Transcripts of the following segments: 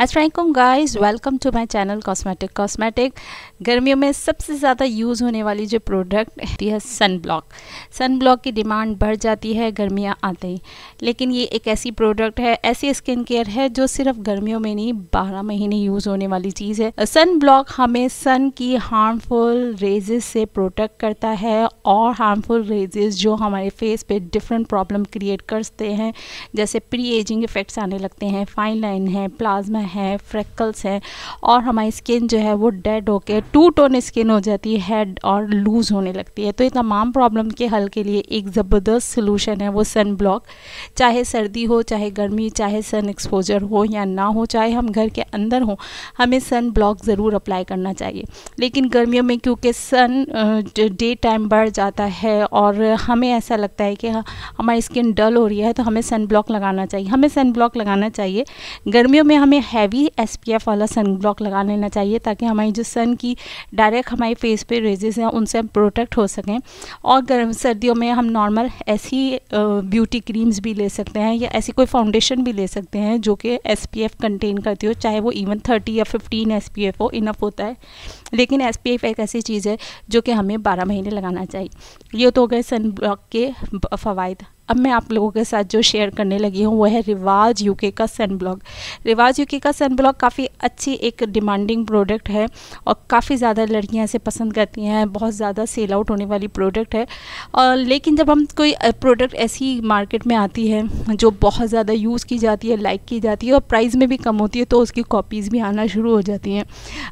Aslam guys welcome to my channel cosmetic cosmetic गर्मियों में सबसे ज़्यादा यूज़ होने वाली जो प्रोडक्ट होती है सन ब्लॉक सन ब्लॉक की डिमांड बढ़ जाती है गर्मियाँ आते ही लेकिन ये एक ऐसी प्रोडक्ट है ऐसी स्किन केयर है जो सिर्फ गर्मियों में नहीं बारह महीने यूज़ होने वाली चीज़ है सन ब्लॉक हमें सन की हार्मफुल रेजेस से प्रोटेक्ट करता है और हार्मफुल रेजेस जो हमारे फेस पर डिफरेंट प्रॉब्लम क्रिएट करते हैं जैसे प्री एजिंग इफ़ेक्ट्स आने लगते हैं फाइन लाइन है प्लाज्मा हैं फ्रेकल्स हैं और हमारी स्किन जो है वो डेड होकर टू टोन स्किन हो जाती है हेड और लूज़ होने लगती है तो ये तमाम प्रॉब्लम के हल के लिए एक ज़बरदस्त सोलूशन है वो सन ब्लॉक चाहे सर्दी हो चाहे गर्मी चाहे सन एक्सपोजर हो या ना हो चाहे हम घर के अंदर हों हमें सन ब्लॉक ज़रूर अप्लाई करना चाहिए लेकिन गर्मियों में क्योंकि सन डे टाइम बढ़ जाता है और हमें ऐसा लगता है कि हमारी स्किन डल हो रही है तो हमें सन ब्लॉक लगाना चाहिए हमें सन ब्लॉक लगाना चाहिए गर्मियों में हमें हैवी एफ़ वाला सन ब्लॉक लगा लेना चाहिए ताकि हमारी जो सन की डायरेक्ट हमारे फेस पे रेजेस हैं उनसे हम प्रोटेक्ट हो सकें और गर्म सर्दियों में हम नॉर्मल ऐसी ब्यूटी क्रीम्स भी ले सकते हैं या ऐसी कोई फाउंडेशन भी ले सकते हैं जो कि एस पी एफ कंटेन करती हो चाहे वो इवन थर्टी या फिफ्टीन एस पी एफ हो इनफ होता है लेकिन एस पी एफ एक ऐसी चीज़ है जो कि हमें बारह महीने लगाना चाहिए ये तो हो गए सन ब्लॉक के फ़वाद अब मैं आप लोगों के साथ जो शेयर करने लगी हूँ वो है रिवाज यूके का सन ब्लॉग रिवाज यूके का सन ब्लॉग काफ़ी अच्छी एक डिमांडिंग प्रोडक्ट है और काफ़ी ज़्यादा लड़कियाँ इसे पसंद करती हैं बहुत ज़्यादा सेल आउट होने वाली प्रोडक्ट है और लेकिन जब हम कोई प्रोडक्ट ऐसी मार्केट में आती है जो बहुत ज़्यादा यूज़ की जाती है लाइक की जाती है और प्राइस में भी कम होती है तो उसकी कॉपीज़ भी आना शुरू हो जाती हैं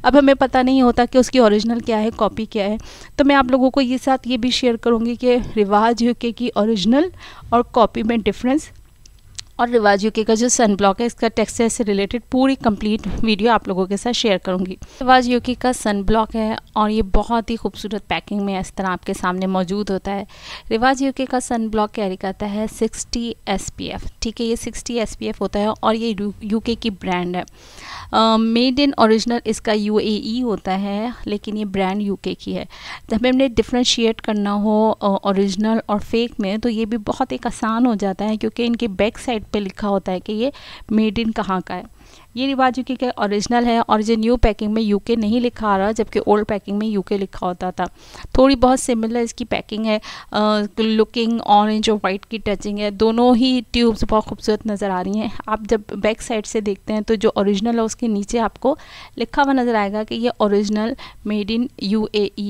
अब हमें पता नहीं होता कि उसकी ओरिजिनल क्या है कॉपी क्या है तो मैं आप लोगों को ये साथ ये भी शेयर करूँगी कि रिवाज यूके की original or copy by difference और रिवाज यूके का जो सन ब्लॉक है इसका टेक्सचर से रिलेटेड पूरी कंप्लीट वीडियो आप लोगों के साथ शेयर करूँगी रिवाज यूके का सन ब्लॉक है और ये बहुत ही खूबसूरत पैकिंग में इस तरह आपके सामने मौजूद होता है रिवाज यूके का सन ब्लॉक कैरी करता है सिक्सटी एस ठीक है ये सिक्सटी एस होता है और ये यू की ब्रांड है मेड इन ओरिजिनल इसका यू e होता है लेकिन ये ब्रांड यू की है जब हमने डिफ्रेंशिएट करना हो ओरिजिनल और फेक में तो ये भी बहुत एक आसान हो जाता है क्योंकि इनके बैक साइड पे लिखा होता है कि ये मेड इन कहाँ का है ये रिवाज यूके के ओरिजिनल है और ये न्यू पैकिंग में यूके नहीं लिखा आ रहा जबकि ओल्ड पैकिंग में यूके लिखा होता था थोड़ी बहुत सिमिलर इसकी पैकिंग है लुकिंग ऑरेंज और वाइट की टचिंग है दोनों ही ट्यूब्स बहुत खूबसूरत नज़र आ रही हैं आप जब बैक साइड से देखते हैं तो जो ओरिजिनल है उसके नीचे आपको लिखा हुआ नज़र आएगा कि ये ओरिजिनल मेड इन यू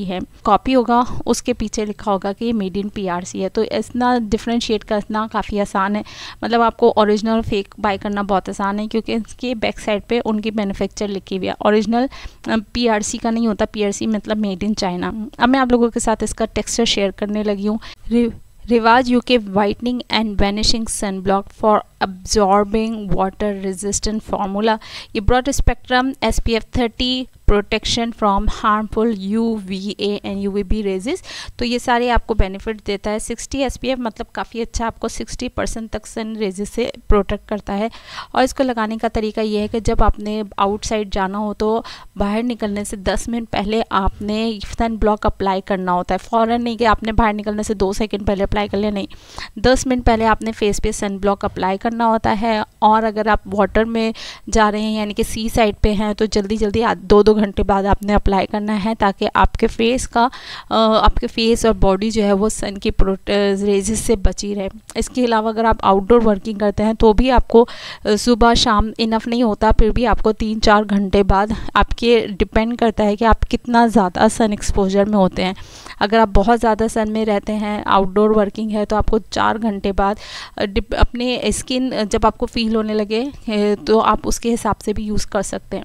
है कॉपी होगा उसके पीछे लिखा होगा कि ये मेड इन पी है तो इतना डिफ्रेंशिएट करना काफ़ी आसान है मतलब आपको ओरिजिनल फेक बाय करना बहुत आसान है क्योंकि इसके बैक बैक साइड पे उनकी मैन्युफैक्चर लिखी हुई है ओरिजिनल पीआरसी का नहीं होता पीआरसी मतलब मेड इन चाइना अब मैं आप लोगों के साथ इसका टेक्सचर शेयर करने लगी हूँ Rivaj UK whitening and vanishing sun block for absorbing water resistant formula ये broad S P F thirty protection from harmful U V A and U V B रेजिस तो ये सारे आपको बेनिफिट देता है सिक्सटी एस पी एफ मतलब काफ़ी अच्छा आपको सिक्सटी परसेंट तक सन रेजिस से प्रोटेक्ट करता है और इसको लगाने का तरीका ये है कि जब आपने आउटसाइड जाना हो तो बाहर निकलने से दस मिनट पहले आपने सन ब्लॉक अप्लाई करना होता है फ़ौर नहीं कि आपने बाहर निकलने से दो सेकेंड पहले अप्लाई कर लिया नहीं दस मिनट पहले आपने फेस पे सन ब्लॉक अप्लाई करना होता है और अगर आप वाटर में जा रहे हैं यानी कि सी साइड पर हैं तो जल्दी जल्दी दो दो घंटे बाद आपने अप्लाई करना है ताकि आपके फेस का आपके फेस और बॉडी जो है वो सन की रेजेस से बची रहे इसके अलावा अगर आप आउटडोर वर्किंग करते हैं तो भी आपको सुबह शाम इनफ नहीं होता फिर भी आपको तीन चार घंटे बाद आपके डिपेंड करता है कि आप कितना ज़्यादा सन एक्सपोजर में होते हैं अगर आप बहुत ज़्यादा सन में रहते हैं आउटडोर वर्किंग है तो आपको चार घंटे बाद अपने स्किन जब आपको फील होने लगे तो आप उसके हिसाब से भी यूज़ कर सकते हैं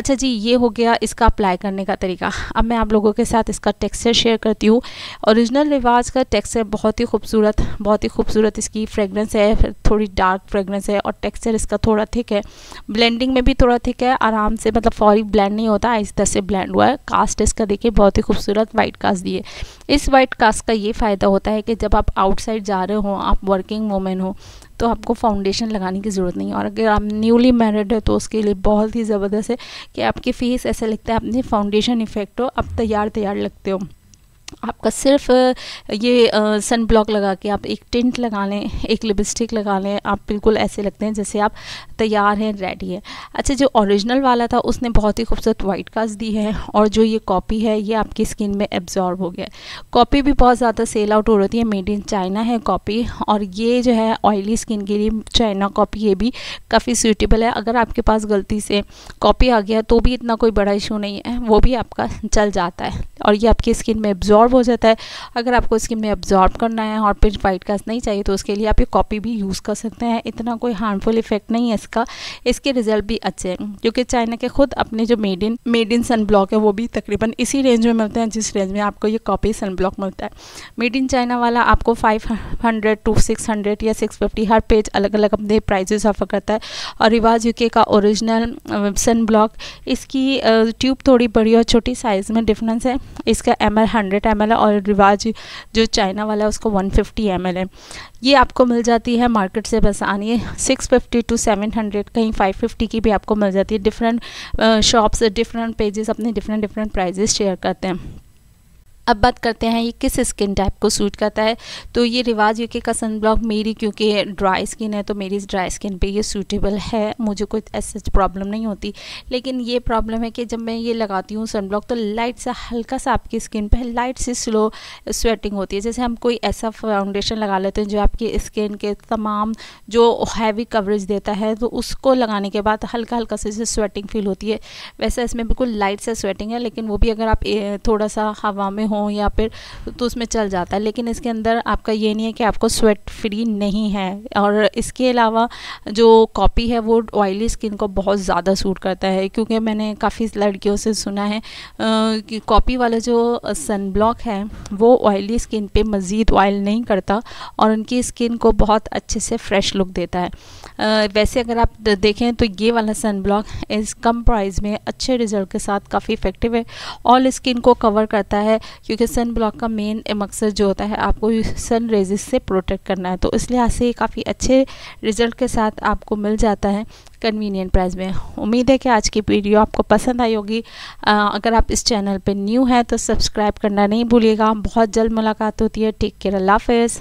अच्छा जी ये हो गया गया इसका अप्लाई करने का तरीका अब मैं आप लोगों के साथ इसका टेक्सचर शेयर करती हूँ ओरिजिनल रिवाज का टेक्सचर बहुत ही खूबसूरत बहुत ही खूबसूरत इसकी फ्रेगरेंस है थोड़ी डार्क फ्रेगरेंस है और टेक्सचर इसका थोड़ा थिक है ब्लेंडिंग में भी थोड़ा थिक है आराम से मतलब फौरी ब्लेंड नहीं होता तरह से ब्लेंड हुआ है कास्ट इसका देखिए बहुत ही खूबसूरत वाइट कास्ट दिए इस वाइट कास्ट का ये फ़ायदा होता है कि जब आप आउटसाइड जा रहे हो आप वर्किंग वूमेन हो तो आपको फाउंडेशन लगाने की ज़रूरत नहीं है और अगर आप न्यूली मैरिड है तो उसके लिए बहुत ही ज़बरदस्त है कि आपके फेस ऐसा लगता है अपने फाउंडेशन इफेक्ट हो आप तैयार तैयार लगते हो आपका सिर्फ ये सन ब्लॉक लगा के आप एक टिंट लगा लें एक लिपस्टिक लगा लें आप बिल्कुल ऐसे लगते हैं जैसे आप तैयार हैं रेडी है अच्छा जो ओरिजिनल वाला था उसने बहुत ही खूबसूरत वाइट कास्ट दी है और जो ये कॉपी है ये आपकी स्किन में एब्जॉर्ब हो गया कॉपी भी बहुत ज़्यादा सेल आउट हो रही है मेड इन चाइना है कॉपी और ये जो है ऑयली स्किन के लिए चाइना कॉपी ये भी काफ़ी सूटेबल है अगर आपके पास गलती से कॉपी आ गया तो भी इतना कोई बड़ा इशू नहीं है वो भी आपका चल जाता है और ये आपकी स्किन में एब्जॉर्ब एब्जॉर्ब हो जाता है अगर आपको स्किन में एब्जॉर्ब करना है हॉट पिंच वाइट कास्ट नहीं चाहिए तो उसके लिए आप ये कॉपी भी यूज़ कर सकते हैं इतना कोई हार्मफुल इफेक्ट नहीं है इसका इसके रिजल्ट भी अच्छे हैं क्योंकि चाइना के खुद अपने जो made in made in sun block है वो भी तकरीबन इसी रेंज में मिलते हैं जिस रेंज में आपको ये कॉपी सन ब्लॉक मिलता है मेड इन चाइना वाला आपको five hundred to six hundred या सिक्स फिफ्टी हर पेज अलग अलग अपने प्राइजेस ऑफर करता है और रिवाज यूके का ओरिजिनल सन ब्लॉक इसकी ट्यूब थोड़ी बड़ी और छोटी साइज़ में डिफरेंस है इसका M L hundred M M है और रिवाज जो चाइना वाला है उसको वन फिफ्टी है ये आपको मिल जाती है मार्केट से बस है six fifty to seven hundred कहीं फाइव फिफ्टी की भी आपको मिल जाती है डिफरेंट शॉप्स डिफरेंट पेजेस अपने डिफरेंट डिफरेंट प्राइजेस शेयर करते हैं अब बात करते हैं ये किस स्किन टाइप को सूट करता है तो ये रिवाज यूके का सन ब्लॉक मेरी क्योंकि ड्राई स्किन है तो मेरी इस ड्राई स्किन पे ये सूटेबल है मुझे कोई ऐसी प्रॉब्लम नहीं होती लेकिन ये प्रॉब्लम है कि जब मैं ये लगाती हूँ सन ब्लॉक तो लाइट सा हल्का सा आपकी स्किन पे लाइट सी स्लो स्वेटिंग होती है जैसे हम कोई ऐसा फाउंडेशन लगा लेते हैं जो आपकी स्किन के तमाम जो हैवी कवरेज देता है तो उसको लगाने के बाद हल्का हल्का से स्वेटिंग फील होती है वैसे इसमें बिल्कुल लाइट सा स्वेटिंग है लेकिन वो भी अगर आप थोड़ा सा हवा में हो हो या फिर तो उसमें चल जाता है लेकिन इसके अंदर आपका ये नहीं है कि आपको स्वेट फ्री नहीं है और इसके अलावा जो कॉपी है वो ऑयली स्किन को बहुत ज़्यादा सूट करता है क्योंकि मैंने काफ़ी लड़कियों से सुना है कि कॉपी वाला जो ब्लॉक है वो ऑयली स्किन पर मज़ीद ऑयल नहीं करता और उनकी स्किन को बहुत अच्छे से फ्रेश लुक देता है वैसे अगर आप देखें तो ये वाला सन ब्लॉक इस कम प्राइस में अच्छे रिजल्ट के साथ काफ़ी इफ़ेक्टिव है ऑल स्किन को कवर करता है क्योंकि सन ब्लॉक का मेन मकसद जो होता है आपको सन रेजिस से प्रोटेक्ट करना है तो इस लिहाज से काफ़ी अच्छे रिजल्ट के साथ आपको मिल जाता है कन्वीनियंट प्राइस में उम्मीद है कि आज की वीडियो आपको पसंद आई होगी अगर आप इस चैनल पर न्यू हैं तो सब्सक्राइब करना नहीं भूलिएगा बहुत जल्द मुलाकात होती है टेक केयर अल्लाह हाफिज़